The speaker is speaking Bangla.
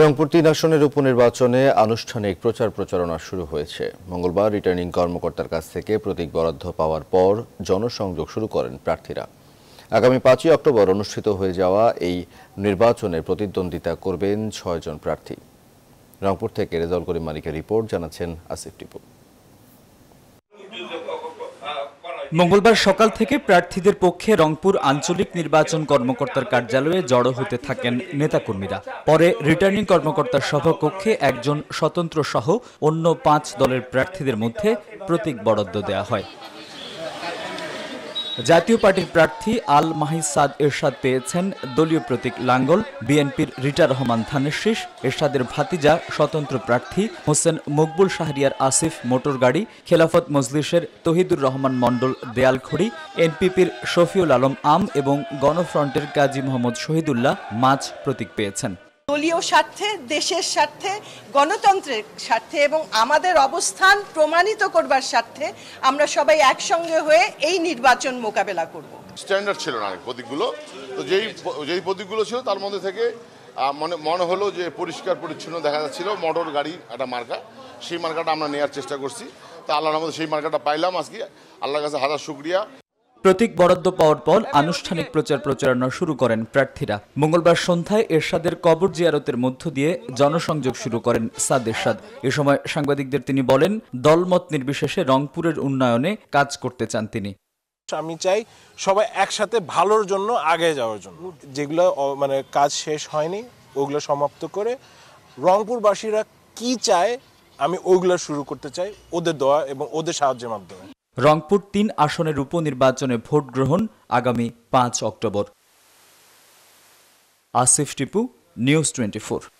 রংপুর তিন আসনের উপনির্বাচনে আনুষ্ঠানিক প্রচার প্রচারণা শুরু হয়েছে মঙ্গলবার রিটার্নিং কর্মকর্তার কাছ থেকে প্রতীক বরাদ্দ পাওয়ার পর জনসংযোগ শুরু করেন প্রার্থীরা আগামী পাঁচই অক্টোবর অনুষ্ঠিত হয়ে যাওয়া এই নির্বাচনে প্রতিদ্বন্দ্বিতা করবেন ছয়জন প্রার্থী রংপুর থেকে রেজাল করিম মালিকের রিপোর্ট জানাচ্ছেন আসিফ টিপু মঙ্গলবার সকাল থেকে প্রার্থীদের পক্ষে রংপুর আঞ্চলিক নির্বাচন কর্মকর্তার কার্যালয়ে জড়ো হতে থাকেন নেতাকর্মীরা পরে রিটার্নিং কর্মকর্তার সভাকক্ষে একজন স্বতন্ত্র সহ অন্য পাঁচ দলের প্রার্থীদের মধ্যে প্রতীক বরাদ্দ দেয়া হয় জাতীয় পার্টির প্রার্থী আল মাহিসাদ এরশাদ পেয়েছেন দলীয় প্রতীক লাঙ্গল বিএনপির রিটা রহমান থানেশিস এরশাদের ভাতিজা স্বতন্ত্র প্রার্থী হোসেন মকবুল শাহরিয়ার আসিফ মোটরগাড়ি খেলাফত মজলিসের তহিদুর রহমান মণ্ডল দেয়ালখড়ি এনপিপির শফিউল আলম আম এবং গণফ্রন্টের কাজী মোহাম্মদ শহীদুল্লাহ মাছ প্রতীক পেয়েছেন দলীয় স্বার্থে দেশের স্বার্থে গণতন্ত্রের স্বার্থে এবং আমাদের অবস্থান প্রমাণিত করবার স্বার্থে আমরা সবাই একসঙ্গে হয়ে এই নির্বাচন মোকাবেলা করব স্ট্যান্ডার্ড ছিল না প্রতীকগুলো তো যেই যেই প্রতীকগুলো ছিল তার মধ্যে থেকে মনে মনে হলো যে পরিষ্কার পরিচ্ছন্ন দেখা যাচ্ছিল মোটর গাড়ি একটা মার্কা সেই মার্কাটা আমরা নেওয়ার চেষ্টা করছি তা আল্লাহর মধ্যে সেই মার্কাটা পাইলাম আজকে আল্লাহর কাছে হাজার শুক্রিয়া প্রতীক বরাদ্দ পাওয়ার পর আনুষ্ঠানিক প্রচার প্রচারণা শুরু করেন প্রার্থীরা মঙ্গলবার সন্ধ্যায় এরশাদের কবর জিয়ারতের মধ্য দিয়ে জনসংযোগ শুরু করেন সাদ এরশাদ এ সময় সাংবাদিকদের তিনি বলেন দলমত নির্বিশেষে রংপুরের উন্নয়নে কাজ করতে চান তিনি আমি চাই সবাই একসাথে ভালোর জন্য আগে যাওয়ার জন্য যেগুলো মানে কাজ শেষ হয়নি ওগুলো সমাপ্ত করে রংপুরবাসীরা কি চায় আমি ওগুলো শুরু করতে চাই ওদের দয়া এবং ওদের সাহায্যের মাধ্যমে রংপুর তিন আসনের উপনির্বাচনে ভোট গ্রহণ আগামী পাঁচ অক্টোবর আসিফ টিপু নিউজ টোয়েন্টি